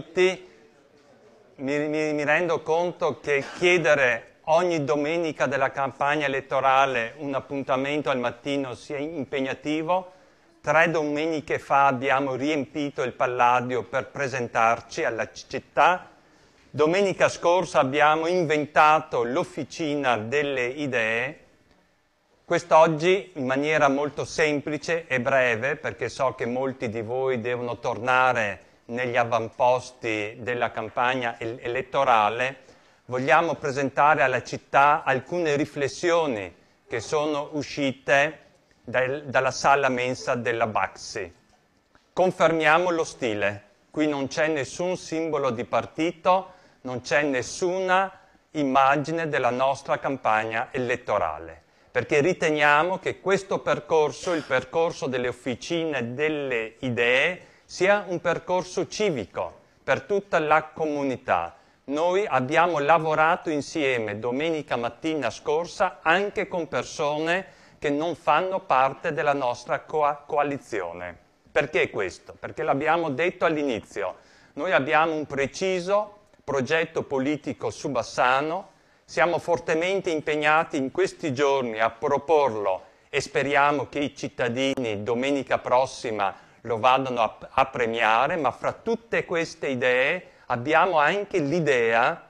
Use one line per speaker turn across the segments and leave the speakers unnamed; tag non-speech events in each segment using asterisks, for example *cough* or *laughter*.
tutti, mi, mi, mi rendo conto che chiedere ogni domenica della campagna elettorale un appuntamento al mattino sia impegnativo, tre domeniche fa abbiamo riempito il Palladio per presentarci alla città, domenica scorsa abbiamo inventato l'officina delle idee, quest'oggi in maniera molto semplice e breve, perché so che molti di voi devono tornare a negli avamposti della campagna elettorale, vogliamo presentare alla città alcune riflessioni che sono uscite del, dalla sala mensa della Baxi. Confermiamo lo stile, qui non c'è nessun simbolo di partito, non c'è nessuna immagine della nostra campagna elettorale, perché riteniamo che questo percorso, il percorso delle officine delle idee, sia un percorso civico per tutta la comunità. Noi abbiamo lavorato insieme domenica mattina scorsa anche con persone che non fanno parte della nostra co- coalizione. Perché questo? Perché l'abbiamo detto all'inizio. Noi abbiamo un preciso progetto politico su Bassano, siamo fortemente impegnati in questi giorni a proporlo e speriamo che i cittadini domenica prossima lo vadano a, a premiare, ma fra tutte queste idee abbiamo anche l'idea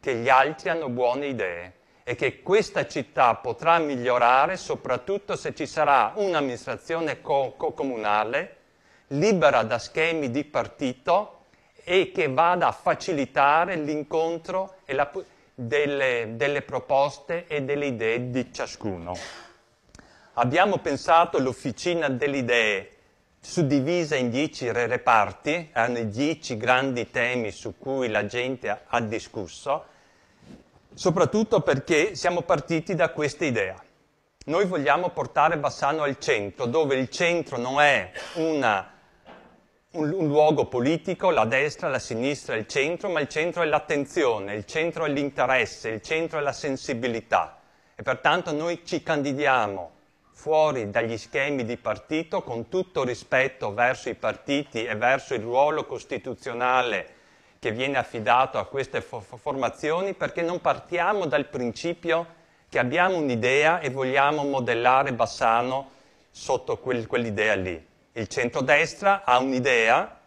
che gli altri hanno buone idee e che questa città potrà migliorare soprattutto se ci sarà un'amministrazione co- comunale libera da schemi di partito e che vada a facilitare l'incontro la, delle, delle proposte e delle idee di ciascuno. Abbiamo pensato l'Officina delle Idee suddivisa in dieci re reparti, erano i dieci grandi temi su cui la gente ha, discusso, soprattutto perché siamo partiti da questa idea. Noi vogliamo portare Bassano al centro, dove il centro non è una, un, un, luogo politico, la destra, la sinistra, il centro, ma il centro è l'attenzione, il centro è l'interesse, il centro è la sensibilità. E pertanto noi ci candidiamo fuori dagli schemi di partito, con tutto rispetto verso i partiti e verso il ruolo costituzionale che viene affidato a queste formazioni, perché non partiamo dal principio che abbiamo un'idea e vogliamo modellare Bassano sotto quel, quell'idea lì. Il centrodestra ha un'idea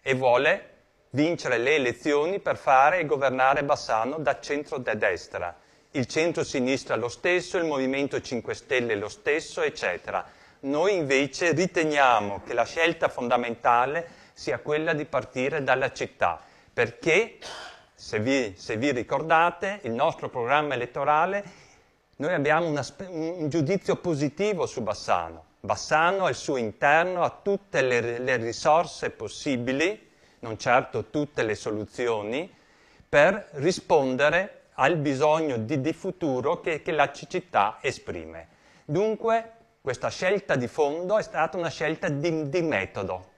e vuole vincere le elezioni per fare e governare Bassano da centrodestra il centro-sinistra lo stesso, il Movimento 5 Stelle lo stesso, eccetera. Noi invece riteniamo che la scelta fondamentale sia quella di partire dalla città, perché, se vi, se vi ricordate, il nostro programma elettorale, noi abbiamo una, un giudizio positivo su Bassano. Bassano al suo interno ha tutte le, le risorse possibili, non certo tutte le soluzioni, per rispondere al bisogno di, di futuro che, che la cecità esprime. Dunque questa scelta di fondo è stata una scelta di, di, metodo.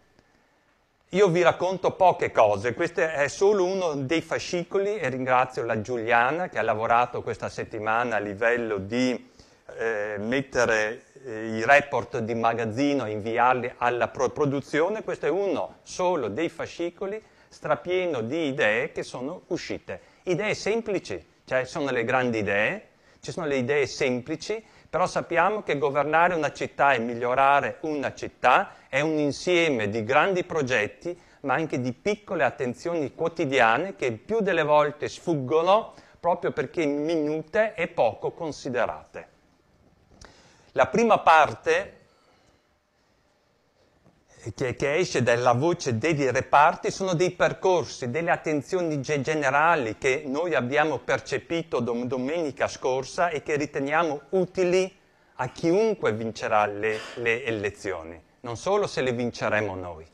Io vi racconto poche cose, questo è solo uno dei fascicoli e ringrazio la Giuliana che ha lavorato questa settimana a livello di eh, mettere eh, i report di magazzino e inviarli alla pro produzione, questo è uno solo dei fascicoli strapieno di idee che sono uscite idee semplici, cioè sono le grandi idee, ci sono le idee semplici, però sappiamo che governare una città e migliorare una città è un insieme di grandi progetti, ma anche di piccole attenzioni quotidiane che più delle volte sfuggono proprio perché minute e poco considerate. La prima parte che, che esce dalla voce dei reparti sono dei percorsi, delle attenzioni generali che noi abbiamo percepito dom- domenica scorsa e che riteniamo utili a chiunque vincerà le, le elezioni, non solo se le vinceremo noi.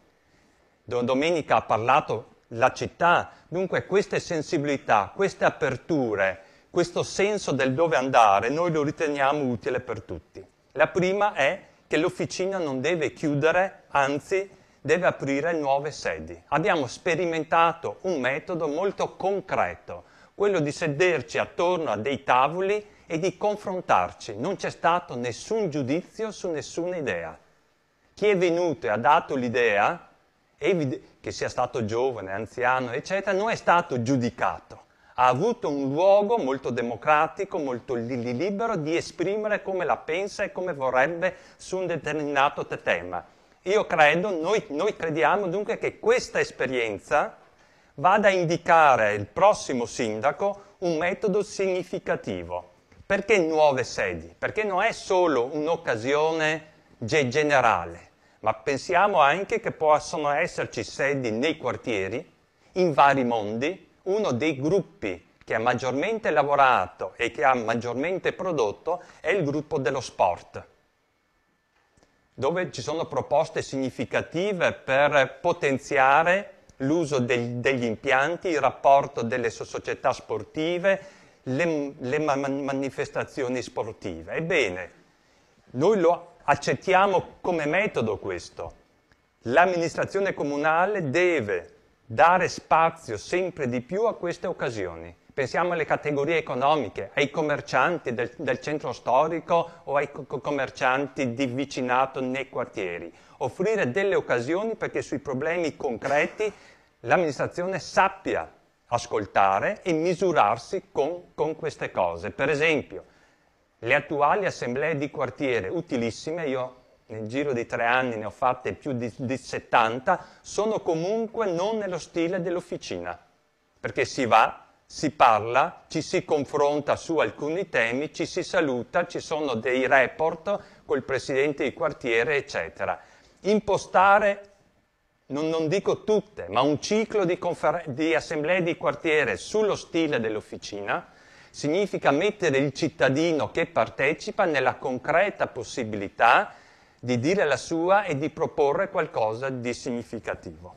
Domenica ha parlato la città, dunque queste sensibilità, queste aperture, questo senso del dove andare, noi lo riteniamo utile per tutti. La prima è che l'officina non deve chiudere, anzi deve aprire nuove sedi. Abbiamo sperimentato un metodo molto concreto, quello di sederci attorno a dei tavoli e di confrontarci. Non c'è stato nessun giudizio su nessuna idea. Chi è venuto e ha dato l'idea, che sia stato giovane, anziano, eccetera, non è stato giudicato ha avuto un luogo molto democratico, molto li- libero di esprimere come la pensa e come vorrebbe su un determinato tema. Io credo, noi, noi crediamo dunque che questa esperienza vada a indicare il prossimo sindaco un metodo significativo. Perché nuove sedi? Perché non è solo un'occasione ge- generale, ma pensiamo anche che possono esserci sedi nei quartieri, in vari mondi, uno dei gruppi che ha maggiormente lavorato e che ha maggiormente prodotto è il gruppo dello sport, dove ci sono proposte significative per potenziare l'uso degli impianti, il rapporto delle società sportive, le, le manifestazioni sportive. Ebbene, noi lo accettiamo come metodo questo. L'amministrazione comunale deve dare spazio sempre di più a queste occasioni. Pensiamo alle categorie economiche, ai commercianti del, del centro storico o ai co commercianti di vicinato nei quartieri. Offrire delle occasioni perché sui problemi concreti l'amministrazione sappia ascoltare e misurarsi con, con queste cose. Per esempio, le attuali assemblee di quartiere, utilissime, io nel giro di tre anni ne ho fatte più di, di 70, sono comunque non nello stile dell'officina, perché si va, si parla, ci si confronta su alcuni temi, ci si saluta, ci sono dei report col presidente di quartiere, eccetera. Impostare, non, non dico tutte, ma un ciclo di, di assemblee di quartiere sullo stile dell'officina significa mettere il cittadino che partecipa nella concreta possibilità di dire la sua e di proporre qualcosa di significativo.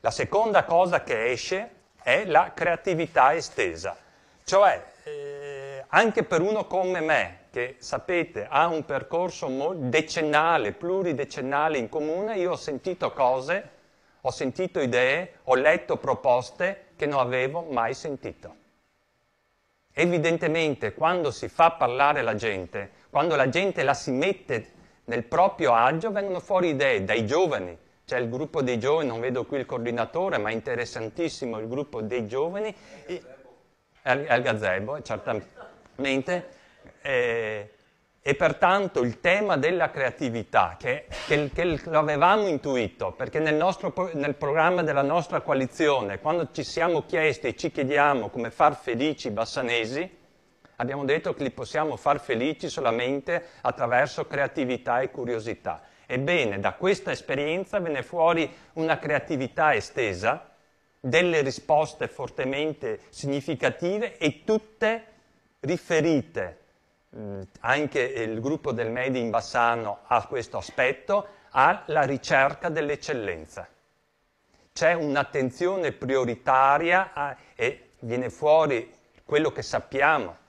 La seconda cosa che esce è la creatività estesa, cioè eh, anche per uno come me, che sapete ha un percorso decennale, pluridecennale in comune, io ho sentito cose, ho sentito idee, ho letto proposte che non avevo mai sentito. Evidentemente quando si fa parlare la gente, quando la gente la si mette nel proprio agio vengono fuori idee dai giovani, c'è il gruppo dei giovani, non vedo qui il coordinatore, ma è interessantissimo il gruppo dei giovani, al gazebo, certamente, e, e, pertanto il tema della creatività, che, che, che lo avevamo intuito, perché nel, nostro, nel programma della nostra coalizione, quando ci siamo chiesti e ci chiediamo come far felici i bassanesi, Abbiamo detto che li possiamo far felici solamente attraverso creatività e curiosità. Ebbene, da questa esperienza venne fuori una creatività estesa, delle risposte fortemente significative e tutte riferite. Anche il gruppo del Medi in Bassano ha questo aspetto, alla ricerca dell'eccellenza. C'è un'attenzione prioritaria a, eh, e viene fuori quello che sappiamo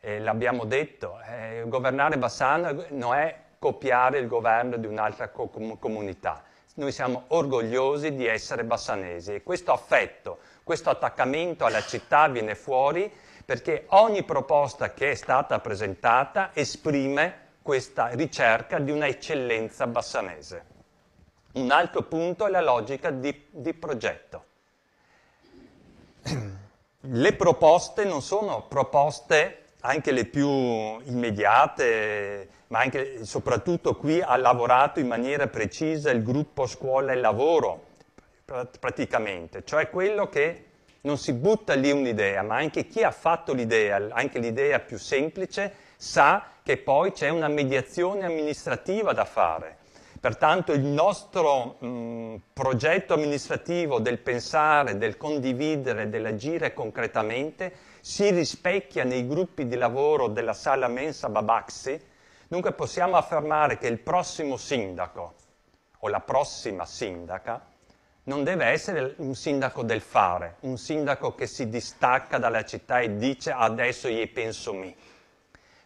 eh, l'abbiamo detto, eh, governare Bassano non è copiare il governo di un'altra com comunità. Noi siamo orgogliosi di essere bassanesi e questo affetto, questo attaccamento alla città viene fuori perché ogni proposta che è stata presentata esprime questa ricerca di una eccellenza bassanese. Un altro punto è la logica di, di progetto. *clears throat* Le proposte non sono proposte anche le più immediate, ma anche, soprattutto qui ha lavorato in maniera precisa il gruppo scuola e lavoro, praticamente, cioè quello che non si butta lì un'idea, ma anche chi ha fatto l'idea, anche l'idea più semplice, sa che poi c'è una mediazione amministrativa da fare. Pertanto il nostro mh, progetto amministrativo del pensare, del condividere, dell'agire concretamente si rispecchia nei gruppi di lavoro della sala mensa Babaxi, dunque possiamo affermare che il prossimo sindaco o la prossima sindaca non deve essere un sindaco del fare, un sindaco che si distacca dalla città e dice adesso gli penso mi.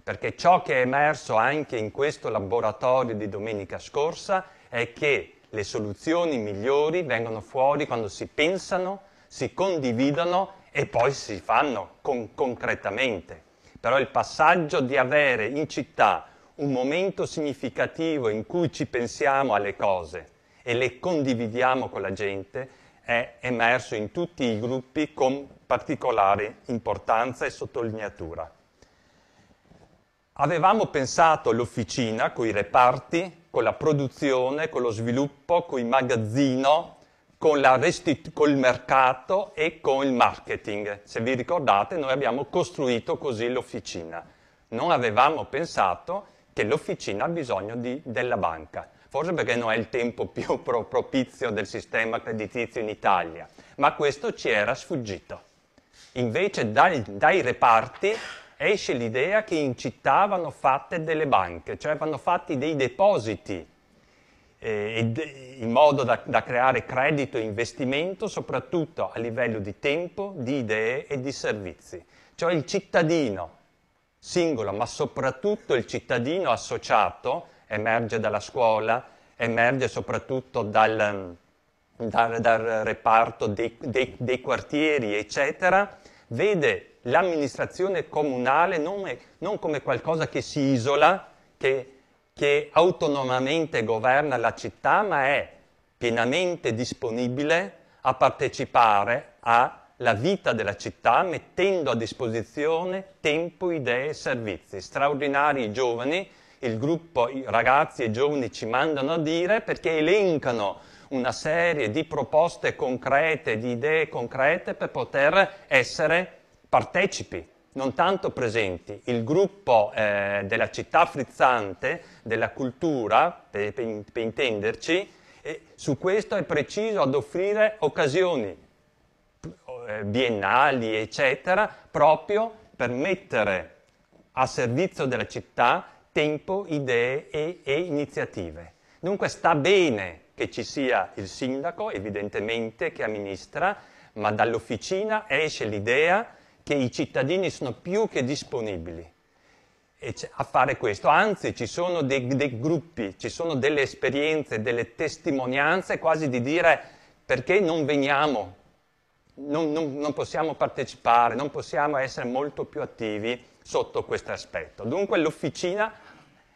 Perché ciò che è emerso anche in questo laboratorio di domenica scorsa è che le soluzioni migliori vengono fuori quando si pensano, si condividono e poi si fanno con- concretamente. Però il passaggio di avere in città un momento significativo in cui ci pensiamo alle cose e le condividiamo con la gente è emerso in tutti i gruppi con particolare importanza e sottolineatura. Avevamo pensato all'officina, con i reparti, con la produzione, con lo sviluppo, con il magazzino, con, con il mercato e con il marketing. Se vi ricordate, noi abbiamo costruito così l'officina. Non avevamo pensato che l'officina ha bisogno di, della banca, forse perché non è il tempo più *laughs* pro propizio del sistema creditizio in Italia, ma questo ci era sfuggito. Invece dai, dai reparti esce l'idea che in città vanno fatte delle banche, cioè vanno fatti dei depositi eh, in modo da, da creare credito e investimento soprattutto a livello di tempo, di idee e di servizi. Cioè il cittadino singolo, ma soprattutto il cittadino associato, emerge dalla scuola, emerge soprattutto dal, dal, dal reparto dei, dei, dei, quartieri, eccetera, vede l'amministrazione comunale non, è, non come qualcosa che si isola, che che autonomamente governa la città, ma è pienamente disponibile a partecipare alla vita della città mettendo a disposizione tempo, idee e servizi. Straordinari giovani, il gruppo i ragazzi e giovani ci mandano a dire perché elencano una serie di proposte concrete, di idee concrete per poter essere partecipi non tanto presenti, il gruppo eh, della città frizzante, della cultura, per, per, per intenderci, su questo è preciso ad offrire occasioni eh, biennali, eccetera, proprio per mettere a servizio della città tempo, idee e, e iniziative. Dunque sta bene che ci sia il sindaco, evidentemente, che amministra, ma dall'officina esce l'idea che i cittadini sono più che disponibili a fare questo, anzi ci sono dei, dei gruppi, ci sono delle esperienze, delle testimonianze quasi di dire perché non veniamo, non, non, non possiamo partecipare, non possiamo essere molto più attivi sotto questo aspetto. Dunque l'officina,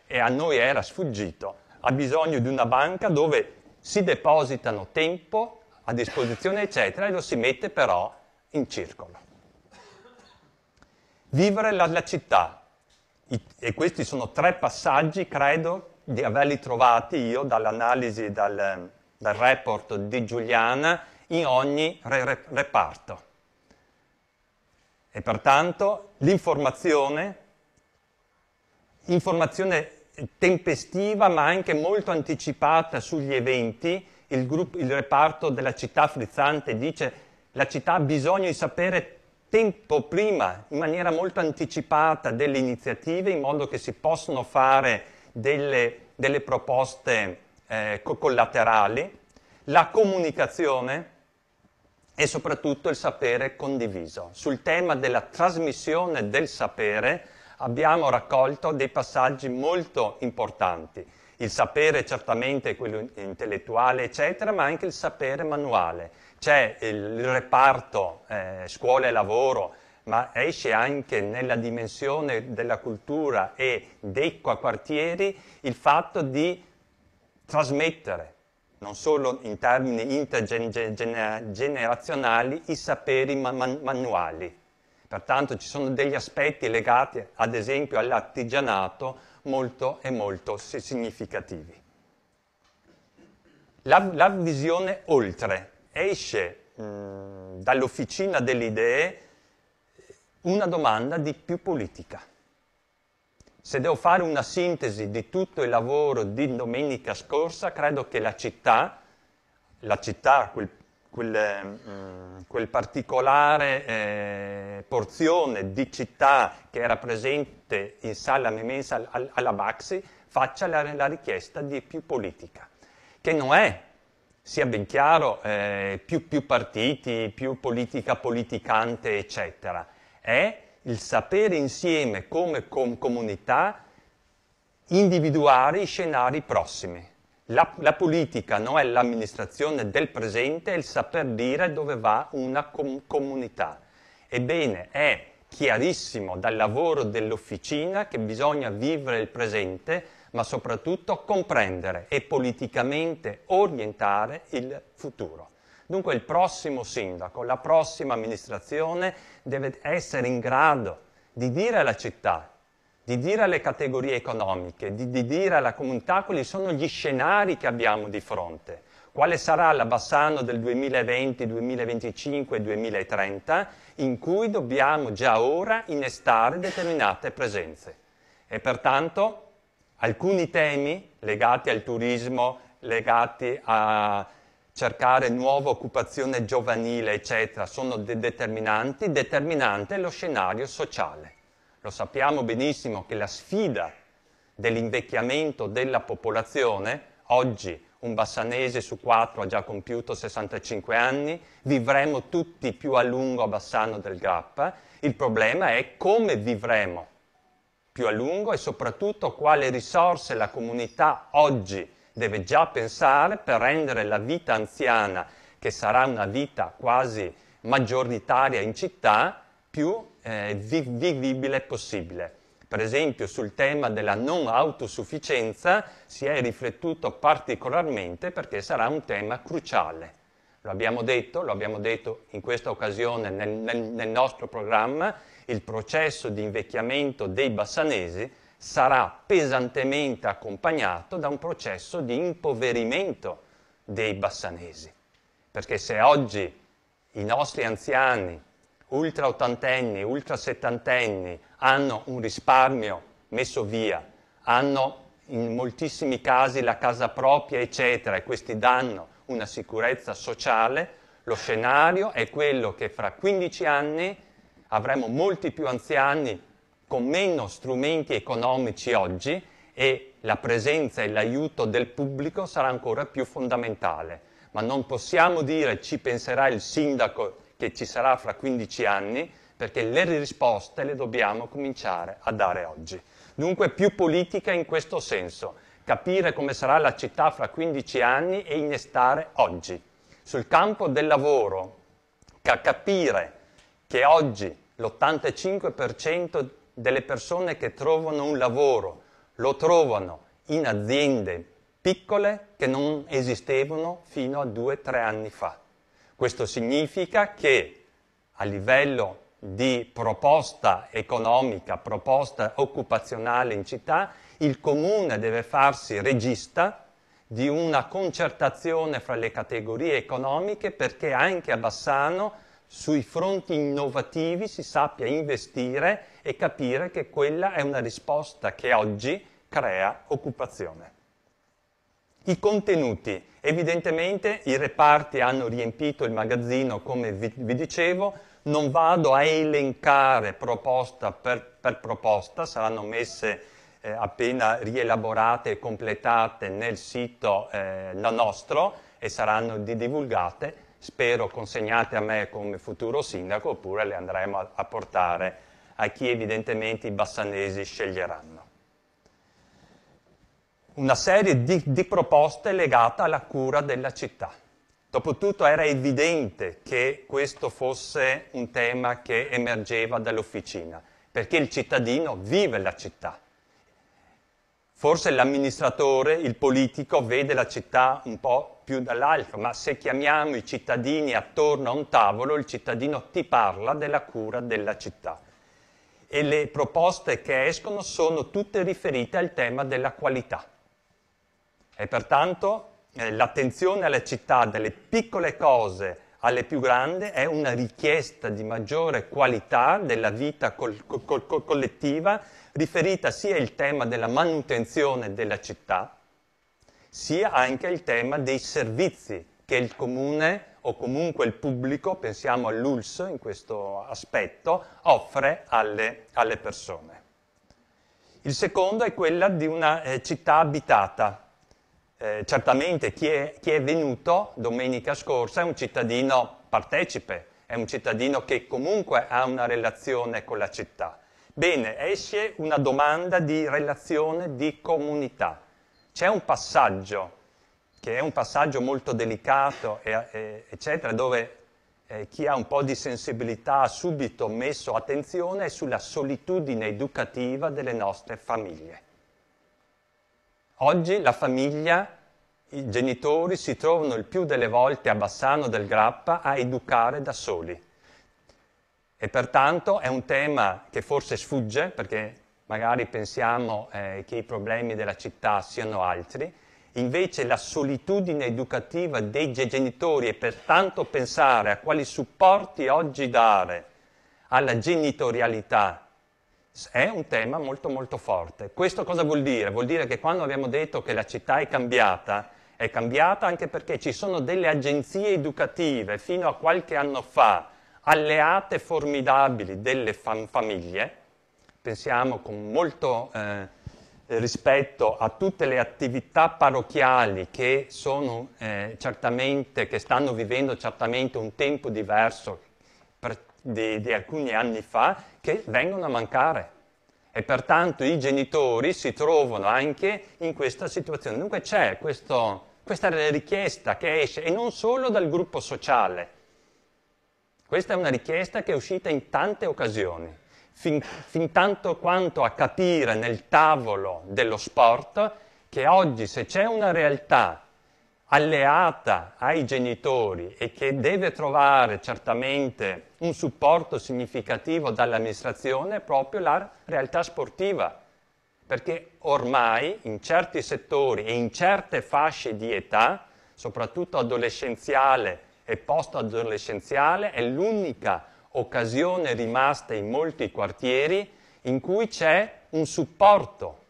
e a noi era sfuggito, ha bisogno di una banca dove si depositano tempo a disposizione, eccetera, e lo si mette però in circolo vivere la, la città. I, e questi sono tre passaggi, credo, di averli trovati io dall'analisi, dal, dal report di Giuliana in ogni re, re, reparto. E pertanto l'informazione, informazione tempestiva ma anche molto anticipata sugli eventi, il, gruppo, il reparto della città frizzante dice la città ha bisogno di sapere tempo prima, in maniera molto anticipata, delle iniziative, in modo che si possano fare delle, delle proposte eh, collaterali, la comunicazione e soprattutto il sapere condiviso. Sul tema della trasmissione del sapere abbiamo raccolto dei passaggi molto importanti. Il sapere certamente quello intellettuale, eccetera, ma anche il sapere manuale c'è il reparto eh, scuola e lavoro, ma esce anche nella dimensione della cultura e dei quartieri il fatto di trasmettere, non solo in termini intergenerazionali, i saperi man- man- manuali. Pertanto ci sono degli aspetti legati ad esempio all'artigianato molto e molto significativi. La, la visione oltre esce mh, mm, dall'officina delle idee una domanda di più politica. Se devo fare una sintesi di tutto il lavoro di domenica scorsa, credo che la città, la città quel, quel, mh, mm, quel particolare eh, porzione di città che era presente in sala Memensa alla Baxi, faccia la, la richiesta di più politica, che non è sia ben chiaro, eh, più, più partiti, più politica politicante, eccetera. È il sapere insieme come com comunità individuare i scenari prossimi. La, la politica non è l'amministrazione del presente, è il saper dire dove va una com comunità. Ebbene, è chiarissimo dal lavoro dell'officina che bisogna vivere il presente ma soprattutto comprendere e politicamente orientare il futuro. Dunque il prossimo sindaco, la prossima amministrazione deve essere in grado di dire alla città, di dire alle categorie economiche, di, di dire alla comunità quali sono gli scenari che abbiamo di fronte, quale sarà la Bassano del 2020, 2025 2030 in cui dobbiamo già ora innestare determinate presenze. E pertanto alcuni temi legati al turismo, legati a cercare nuova occupazione giovanile, eccetera, sono de- determinanti, determinante è lo scenario sociale. Lo sappiamo benissimo che la sfida dell'invecchiamento della popolazione, oggi un bassanese su quattro ha già compiuto 65 anni, vivremo tutti più a lungo a Bassano del Grappa, il problema è come vivremo più a lungo e soprattutto quale risorse la comunità oggi deve già pensare per rendere la vita anziana, che sarà una vita quasi maggioritaria in città, più eh, vivibile possibile. Per esempio sul tema della non autosufficienza si è riflettuto particolarmente perché sarà un tema cruciale. Lo abbiamo detto, lo abbiamo detto in questa occasione nel, nel, nel nostro programma, il processo di invecchiamento dei bassanesi sarà pesantemente accompagnato da un processo di impoverimento dei bassanesi. Perché se oggi i nostri anziani, ultra ottantenni, ultra settantenni, hanno un risparmio messo via, hanno in moltissimi casi la casa propria, eccetera, e questi danno una sicurezza sociale, lo scenario è quello che fra 15 anni avremo molti più anziani con meno strumenti economici oggi e la presenza e l'aiuto del pubblico sarà ancora più fondamentale. Ma non possiamo dire ci penserà il sindaco che ci sarà fra 15 anni, perché le risposte le dobbiamo cominciare a dare oggi. Dunque più politica in questo senso capire come sarà la città fra 15 anni e innestare oggi. Sul campo del lavoro, capire che oggi l'85% delle persone che trovano un lavoro lo trovano in aziende piccole che non esistevano fino a 2-3 anni fa. Questo significa che a livello di proposta economica, proposta occupazionale in città, il comune deve farsi regista di una concertazione fra le categorie economiche perché anche a Bassano sui fronti innovativi si sappia investire e capire che quella è una risposta che oggi crea occupazione. I contenuti. Evidentemente i reparti hanno riempito il magazzino, come vi, vi dicevo, non vado a elencare proposta per, per proposta, saranno messe eh, appena rielaborate e completate nel sito eh, nostro e saranno divulgate, spero consegnate a me come futuro sindaco oppure le andremo a, a portare a chi evidentemente i bassanesi sceglieranno. Una serie di, di proposte legate alla cura della città. Dopotutto era evidente che questo fosse un tema che emergeva dall'officina, perché il cittadino vive la città, Forse l'amministratore, il politico, vede la città un po' più dall'alto, ma se chiamiamo i cittadini attorno a un tavolo, il cittadino ti parla della cura della città. E le proposte che escono sono tutte riferite al tema della qualità. E pertanto eh, l'attenzione alla città, delle piccole cose, alle più grandi è una richiesta di maggiore qualità della vita col, col, col, collettiva riferita sia al tema della manutenzione della città, sia anche al tema dei servizi che il comune o comunque il pubblico, pensiamo all'ULS in questo aspetto, offre alle, alle persone. Il secondo è quella di una eh, città abitata, eh, certamente chi è, chi è venuto domenica scorsa è un cittadino partecipe, è un cittadino che comunque ha una relazione con la città. Bene, esce una domanda di relazione di comunità. C'è un passaggio, che è un passaggio molto delicato, e, e, eccetera, dove eh, chi ha un po' di sensibilità ha subito messo attenzione sulla solitudine educativa delle nostre famiglie. Oggi la famiglia, i genitori si trovano il più delle volte a Bassano del Grappa a educare da soli. E pertanto è un tema che forse sfugge, perché magari pensiamo eh, che i problemi della città siano altri, invece la solitudine educativa dei genitori e pertanto pensare a quali supporti oggi dare alla genitorialità è un tema molto molto forte. Questo cosa vuol dire? Vuol dire che quando abbiamo detto che la città è cambiata, è cambiata anche perché ci sono delle agenzie educative fino a qualche anno fa, alleate formidabili delle fam famiglie, pensiamo con molto eh, rispetto a tutte le attività parrocchiali che, sono, eh, che stanno vivendo certamente un tempo diverso di, di alcuni anni fa che vengono a mancare e pertanto i genitori si trovano anche in questa situazione. Dunque c'è questo, questa richiesta che esce e non solo dal gruppo sociale. Questa è una richiesta che è uscita in tante occasioni fin, fin tanto quanto a capire nel tavolo dello sport che oggi se c'è una realtà alleata ai genitori e che deve trovare certamente un supporto significativo dall'amministrazione è proprio la realtà sportiva, perché ormai in certi settori e in certe fasce di età, soprattutto adolescenziale e post-adolescenziale, è l'unica occasione rimasta in molti quartieri in cui c'è un supporto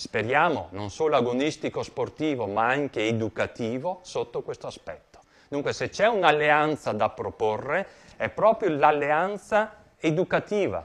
speriamo, non solo agonistico sportivo, ma anche educativo sotto questo aspetto. Dunque, se c'è un'alleanza da proporre, è proprio l'alleanza educativa.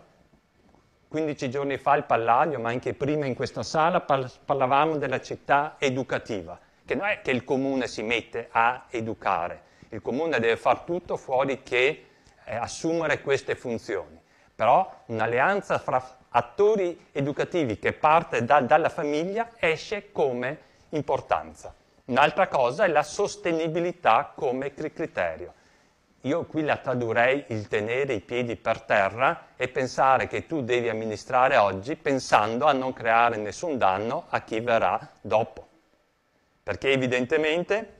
15 giorni fa al Palladio, ma anche prima in questa sala, parlavamo della città educativa, che non è che il comune si mette a educare, il comune deve far tutto fuori che eh, assumere queste funzioni. Però un'alleanza fra attori educativi che parte da, dalla famiglia esce come importanza. Un'altra cosa è la sostenibilità come criterio. Io qui la tradurrei il tenere i piedi per terra e pensare che tu devi amministrare oggi pensando a non creare nessun danno a chi verrà dopo. Perché evidentemente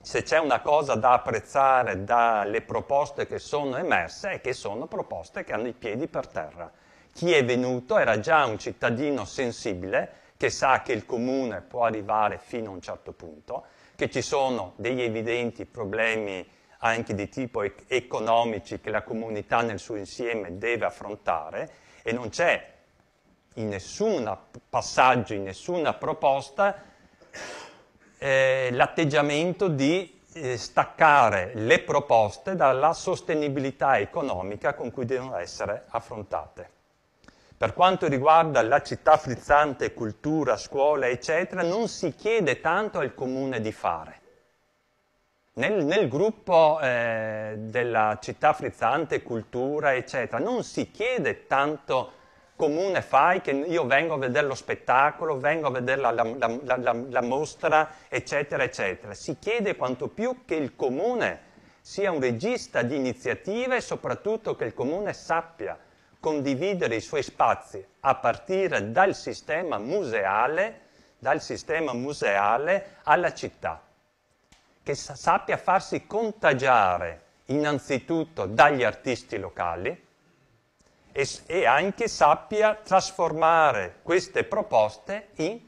se c'è una cosa da apprezzare dalle proposte che sono emerse è che sono proposte che hanno i piedi per terra chi è venuto era già un cittadino sensibile che sa che il comune può arrivare fino a un certo punto, che ci sono degli evidenti problemi anche di tipo ec- economici che la comunità nel suo insieme deve affrontare e non c'è in nessun passaggio, in nessuna proposta eh, l'atteggiamento di eh, staccare le proposte dalla sostenibilità economica con cui devono essere affrontate. Per quanto riguarda la città frizzante, cultura, scuola, eccetera, non si chiede tanto al comune di fare. Nel, nel gruppo eh, della città frizzante, cultura, eccetera, non si chiede tanto comune fai che io vengo a vedere lo spettacolo, vengo a vedere la, la, la, la mostra, eccetera, eccetera. Si chiede quanto più che il comune sia un regista di iniziative e soprattutto che il comune sappia condividere i suoi spazi a partire dal sistema museale, dal sistema museale alla città, che sa- sappia farsi contagiare innanzitutto dagli artisti locali e, e anche sappia trasformare queste proposte in,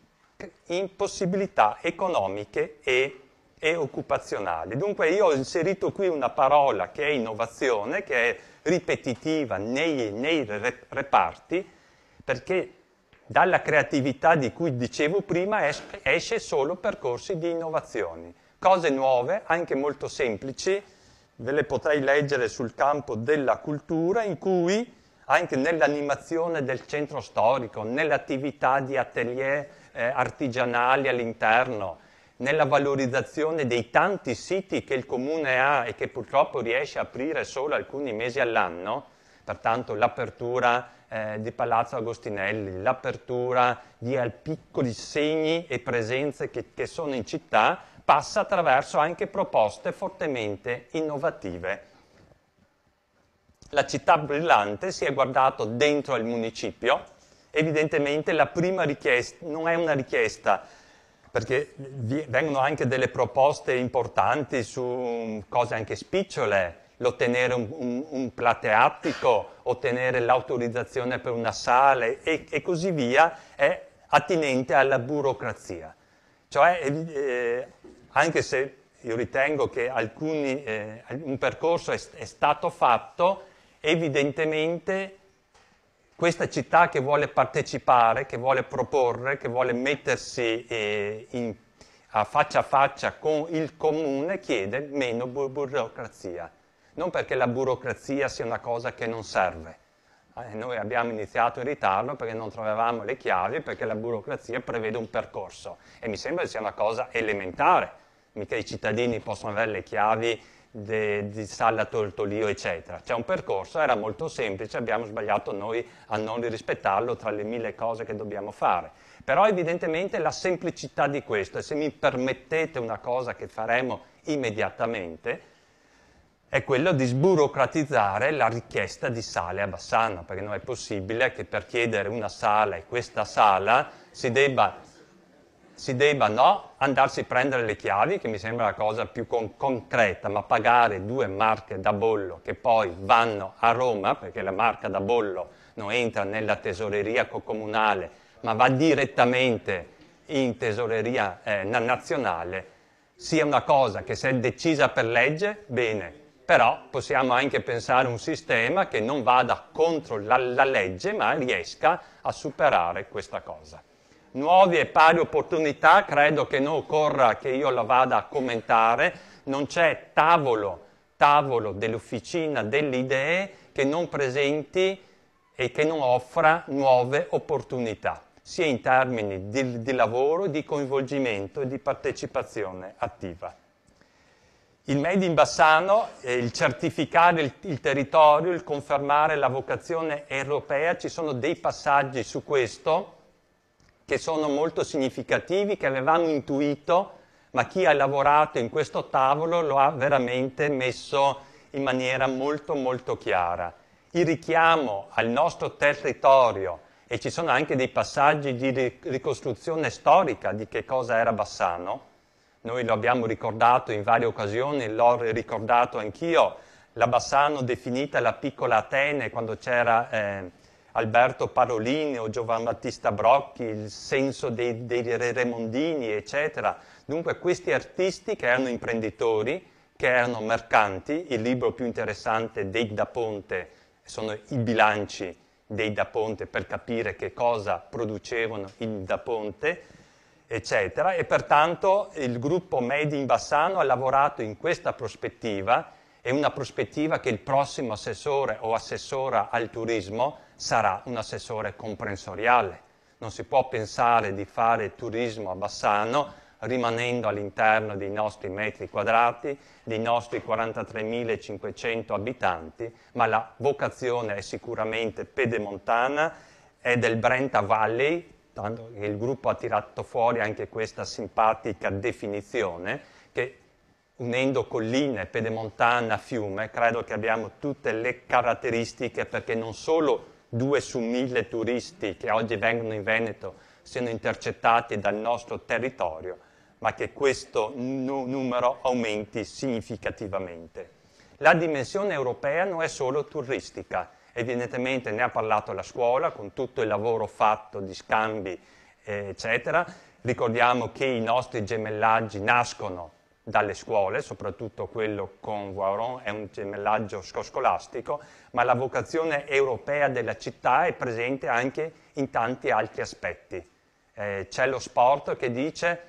in possibilità economiche e, e occupazionali. Dunque io ho inserito qui una parola che è innovazione, che è ripetitiva nei, nei reparti, perché dalla creatività di cui dicevo prima esce solo percorsi di innovazioni, cose nuove, anche molto semplici, ve le potrei leggere sul campo della cultura, in cui anche nell'animazione del centro storico, nell'attività di atelier eh, artigianali all'interno, nella valorizzazione dei tanti siti che il comune ha e che purtroppo riesce a aprire solo alcuni mesi all'anno, pertanto l'apertura eh, di Palazzo Agostinelli, l'apertura di piccoli segni e presenze che, che sono in città, passa attraverso anche proposte fortemente innovative. La città brillante si è guardato dentro il municipio, evidentemente la prima richiesta non è una richiesta perché vengono anche delle proposte importanti su mm, cose anche spicciole, l'ottenere un, un, un plateattico, ottenere l'autorizzazione per una sala e, e, così via, è attinente alla burocrazia. Cioè, eh, anche se io ritengo che alcuni, eh, un percorso è, è stato fatto, evidentemente questa città che vuole partecipare, che vuole proporre, che vuole mettersi eh, in, a faccia a faccia con il comune, chiede meno bu- burocrazia. Non perché la burocrazia sia una cosa che non serve. Eh, noi abbiamo iniziato in ritardo perché non trovavamo le chiavi, perché la burocrazia prevede un percorso. E mi sembra che sia una cosa elementare. Mica i cittadini possono avere le chiavi de, di Sala Tortolio, eccetera. C'è un percorso, era molto semplice, abbiamo sbagliato noi a non rispettarlo tra le mille cose che dobbiamo fare. Però evidentemente la semplicità di questo, e se mi permettete una cosa che faremo immediatamente, è quello di sburocratizzare la richiesta di sale a Bassano, perché non è possibile che per chiedere una sala e questa sala si debba si debba no, andarsi a prendere le chiavi, che mi sembra la cosa più con- concreta, ma pagare due marche da bollo che poi vanno a Roma, perché la marca da bollo non entra nella tesoreria comunale, ma va direttamente in tesoreria eh, nazionale, sia una cosa che se è decisa per legge, bene, però possiamo anche pensare a un sistema che non vada contro la, la legge, ma riesca a superare questa cosa nuove e pari opportunità, credo che non occorra che io la vada a commentare, non c'è tavolo, tavolo dell'officina delle idee che non presenti e che non offra nuove opportunità, sia in termini di, di lavoro, di coinvolgimento e di partecipazione attiva. Il Made in Bassano, eh, il certificare il, il, territorio, il confermare la vocazione europea, ci sono dei passaggi su questo che sono molto significativi, che avevamo intuito, ma chi ha lavorato in questo tavolo lo ha veramente messo in maniera molto molto chiara. Il richiamo al nostro territorio, e ci sono anche dei passaggi di ricostruzione storica di che cosa era Bassano, noi lo abbiamo ricordato in varie occasioni, l'ho ricordato anch'io, la Bassano definita la piccola Atene quando c'era eh, Alberto Parolini o Giovan Battista Brocchi, il senso dei, dei Remondini, eccetera. Dunque questi artisti che erano imprenditori, che erano mercanti, il libro più interessante dei Da Ponte sono i bilanci dei Da Ponte per capire che cosa producevano i Da Ponte, eccetera. E pertanto il gruppo Made in Bassano ha lavorato in questa prospettiva è una prospettiva che il prossimo assessore o assessora al turismo sarà un assessore comprensoriale. Non si può pensare di fare turismo a Bassano rimanendo all'interno dei nostri metri quadrati, dei nostri 43.500 abitanti, ma la vocazione è sicuramente pedemontana, è del Brenta Valley, tanto che il gruppo ha tirato fuori anche questa simpatica definizione, che unendo colline, pedemontana, fiume, credo che abbiamo tutte le caratteristiche perché non solo due su mille turisti che oggi vengono in Veneto siano intercettati dal nostro territorio, ma che questo numero aumenti significativamente. La dimensione europea non è solo turistica, evidentemente ne ha parlato la scuola con tutto il lavoro fatto di scambi, eh, eccetera. Ricordiamo che i nostri gemellaggi nascono dalle scuole, soprattutto quello con Voiron è un gemellaggio scolastico, ma la vocazione europea della città è presente anche in tanti altri aspetti. Eh, c'è lo sport che dice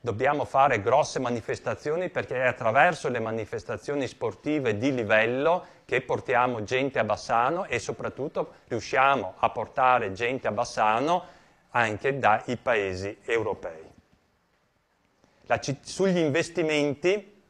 dobbiamo fare grosse manifestazioni perché è attraverso le manifestazioni sportive di livello che portiamo gente a Bassano e soprattutto riusciamo a portare gente a Bassano anche dai paesi europei sugli investimenti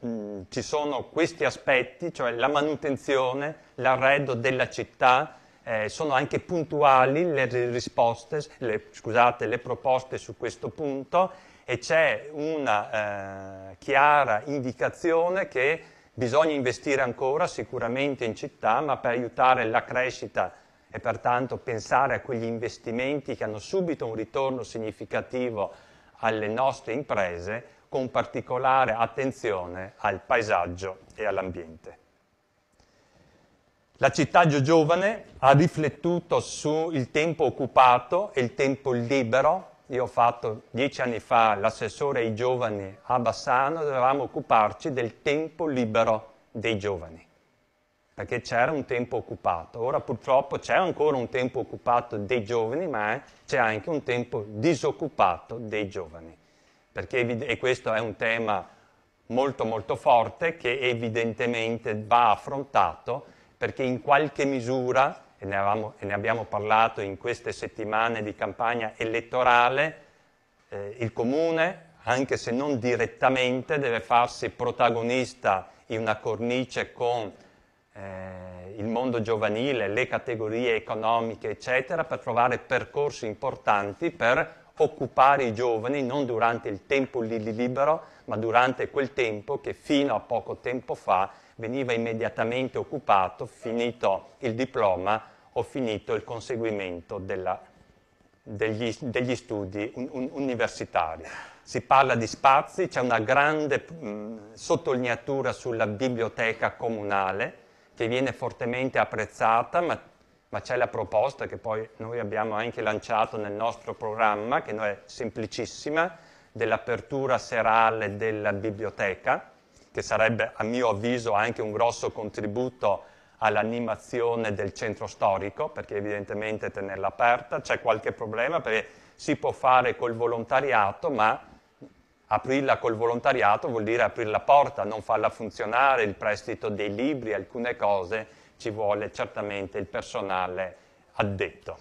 mh, mm, ci sono questi aspetti, cioè la manutenzione, l'arredo della città, eh, sono anche puntuali le risposte, le, scusate, le proposte su questo punto e c'è una eh, chiara indicazione che bisogna investire ancora sicuramente in città, ma per aiutare la crescita e pertanto pensare a quegli investimenti che hanno subito un ritorno significativo alle nostre imprese con particolare attenzione al paesaggio e all'ambiente. La città Giovane ha riflettuto sul tempo occupato e il tempo libero. Io ho fatto dieci anni fa l'assessore ai giovani a Bassano, dovevamo occuparci del tempo libero dei giovani perché c'era un tempo occupato. Ora purtroppo c'è ancora un tempo occupato dei giovani, ma c'è anche un tempo disoccupato dei giovani. Perché, e questo è un tema molto molto forte che evidentemente va affrontato perché in qualche misura, e ne, avevamo, e ne abbiamo parlato in queste settimane di campagna elettorale, eh, il comune, anche se non direttamente, deve farsi protagonista in una cornice con eh, il mondo giovanile, le categorie economiche, eccetera, per trovare percorsi importanti per occupare i giovani non durante il tempo libero, ma durante quel tempo che fino a poco tempo fa veniva immediatamente occupato, finito il diploma o finito il conseguimento della, degli, degli, studi un, un, universitari. Si parla di spazi, c'è una grande mh, sottolineatura sulla biblioteca comunale, che viene fortemente apprezzata, ma, ma c'è la proposta che poi noi abbiamo anche lanciato nel nostro programma, che non è semplicissima, dell'apertura serale della biblioteca, che sarebbe a mio avviso anche un grosso contributo all'animazione del centro storico, perché evidentemente tenerla aperta, c'è qualche problema perché si può fare col volontariato, ma aprirla col volontariato vuol dire aprire la porta, non farla funzionare, il prestito dei libri, alcune cose, ci vuole certamente il personale addetto.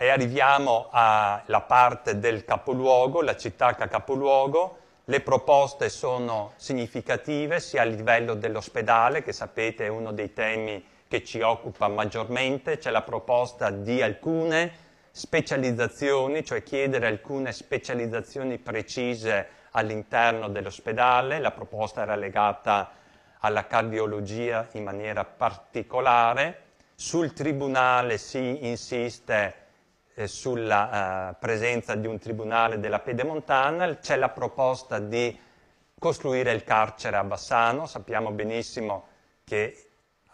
E arriviamo alla parte del capoluogo, la città capoluogo. Le proposte sono significative sia a livello dell'ospedale, che sapete è uno dei temi che ci occupa maggiormente, c'è la proposta di alcune specializzazioni, cioè chiedere alcune specializzazioni precise all'interno dell'ospedale, la proposta era legata alla cardiologia in maniera particolare, sul tribunale si insiste eh, sulla eh, presenza di un tribunale della pedemontana, c'è la proposta di costruire il carcere a Bassano, sappiamo benissimo che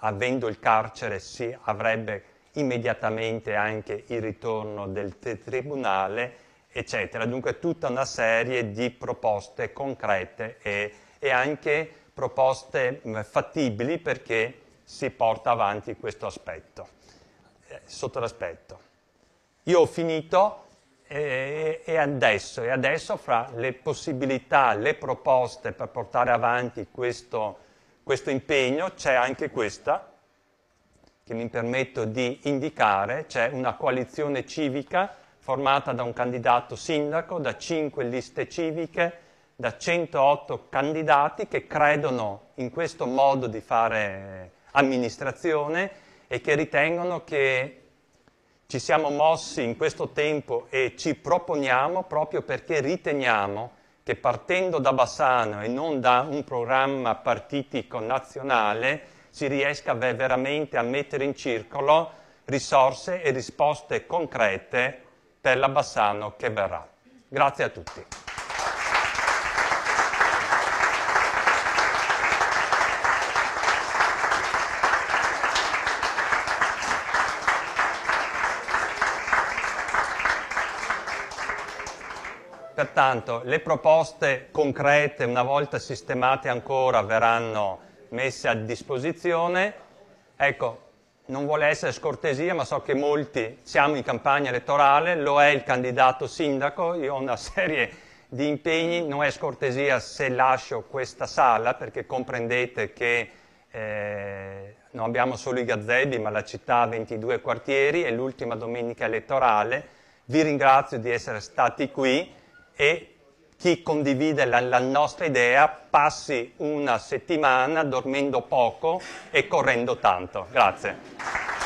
avendo il carcere si avrebbe immediatamente anche il ritorno del tribunale, eccetera. Dunque tutta una serie di proposte concrete e, e anche proposte fattibili perché si porta avanti questo aspetto, eh, sotto l'aspetto. Io ho finito e, e, adesso, e adesso fra le possibilità, le proposte per portare avanti questo, questo impegno c'è anche questa, che mi permetto di indicare, c'è una coalizione civica formata da un candidato sindaco, da cinque liste civiche, da 108 candidati che credono in questo modo di fare amministrazione e che ritengono che ci siamo mossi in questo tempo e ci proponiamo proprio perché riteniamo che partendo da Bassano e non da un programma partitico nazionale si riesca veramente a mettere in circolo risorse e risposte concrete per la Bassano che verrà. Grazie a tutti. Pertanto le proposte concrete, una volta sistemate ancora, verranno messe a disposizione. Ecco, non vuole essere scortesia, ma so che molti siamo in campagna elettorale, lo è il candidato sindaco, io ho una *laughs* serie di impegni, non è scortesia se lascio questa sala, perché comprendete che eh, non abbiamo solo i gazzetti, ma la città ha 22 quartieri, è l'ultima domenica elettorale, vi ringrazio di essere stati qui e chi condivide la, la, nostra idea passi una settimana dormendo poco e correndo tanto. Grazie.